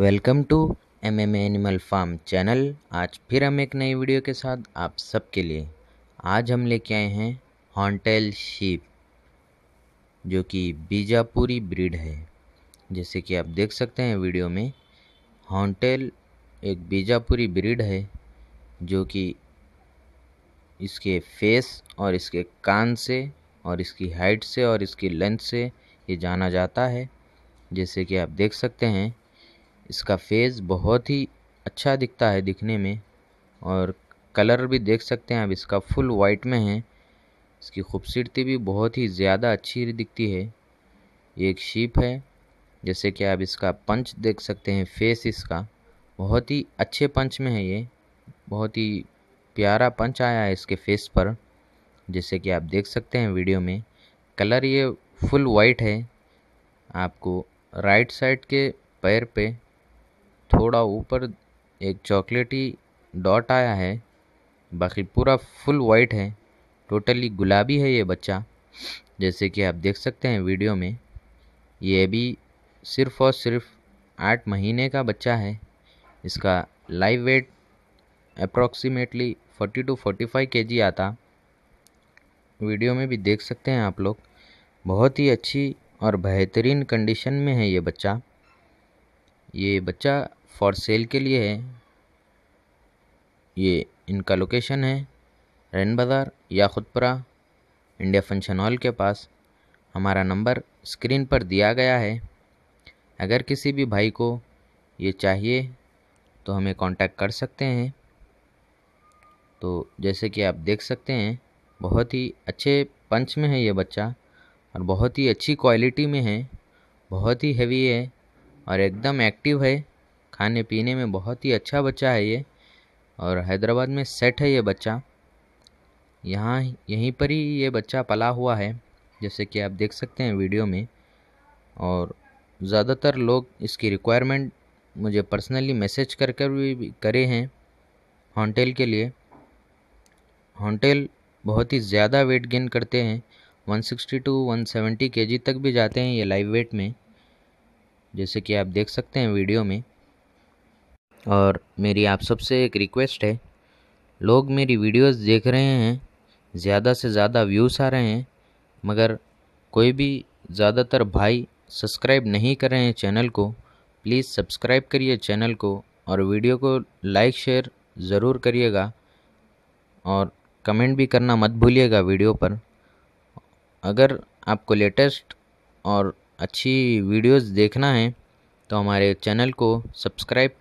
welcome to M M animal farm channel आज फिर हम एक नई वीडियो के साथ आप सबके लिए आज हम लेके आए हैं हॉन्टेल शीप जो कि बीजापुरी ब्रीड है जैसे कि आप देख सकते हैं वीडियो में हॉन्टेल एक बीजापुरी ब्रीड है जो कि इसके फेस और इसके कान से और इसकी हाइट से और इसकी लेंथ से ये जाना जाता है जैसे कि आप देख सकते हैं इसका फेस बहुत ही अच्छा दिखता है दिखने में और कलर भी देख सकते हैं आप इसका फुल वाइट में है इसकी खूबसूरती भी बहुत ही ज़्यादा अच्छी दिखती है ये एक शीप है जैसे कि आप इसका पंच देख सकते हैं फेस इसका बहुत ही अच्छे पंच में है ये बहुत ही प्यारा पंच आया है इसके फेस पर जैसे कि आप देख सकते हैं वीडियो में कलर ये फुल वाइट है आपको राइट साइड के पैर पे थोड़ा ऊपर एक चॉकलेटी डॉट आया है बाकी पूरा फुल वाइट है टोटली गुलाबी है ये बच्चा जैसे कि आप देख सकते हैं वीडियो में ये भी सिर्फ और सिर्फ आठ महीने का बच्चा है इसका live weight approximately forty two forty five K G आता वीडियो में भी देख सकते हैं आप लोग बहुत ही अच्छी और बेहतरीन कंडीशन में है ये बच्चा ये बच्चा फॉर सेल के लिए है ये इनका लोकेशन है रैन बाज़ार या खुदपुरा इंडिया फंक्शन हॉल के पास हमारा नंबर स्क्रीन पर दिया गया है अगर किसी भी भाई को ये चाहिए तो हमें कांटेक्ट कर सकते हैं तो जैसे कि आप देख सकते हैं बहुत ही अच्छे पंच में है ये बच्चा और बहुत ही अच्छी क्वालिटी में है बहुत ही हैवी है और एकदम एक्टिव है खाने पीने में बहुत ही अच्छा बच्चा है ये और हैदराबाद में सेट है ये बच्चा यहाँ यहीं पर ही ये बच्चा पला हुआ है जैसे कि आप देख सकते हैं वीडियो में और ज़्यादातर लोग इसकी रिक्वायरमेंट मुझे पर्सनली मैसेज कर कर भी करे हैं हॉन्टेल के लिए हॉन्टेल बहुत ही ज़्यादा वेट गेन करते हैं 160 टू 170 केजी तक भी जाते हैं ये लाइव वेट में जैसे कि आप देख सकते हैं वीडियो में और मेरी आप सबसे एक रिक्वेस्ट है लोग मेरी वीडियोस देख रहे हैं ज़्यादा से ज़्यादा व्यूज़ आ रहे हैं मगर कोई भी ज़्यादातर भाई सब्सक्राइब नहीं कर रहे हैं चैनल को प्लीज़ सब्सक्राइब करिए चैनल को और वीडियो को लाइक शेयर ज़रूर करिएगा और कमेंट भी करना मत भूलिएगा वीडियो पर अगर आपको लेटेस्ट और अच्छी वीडियोस देखना है तो हमारे चैनल को सब्सक्राइब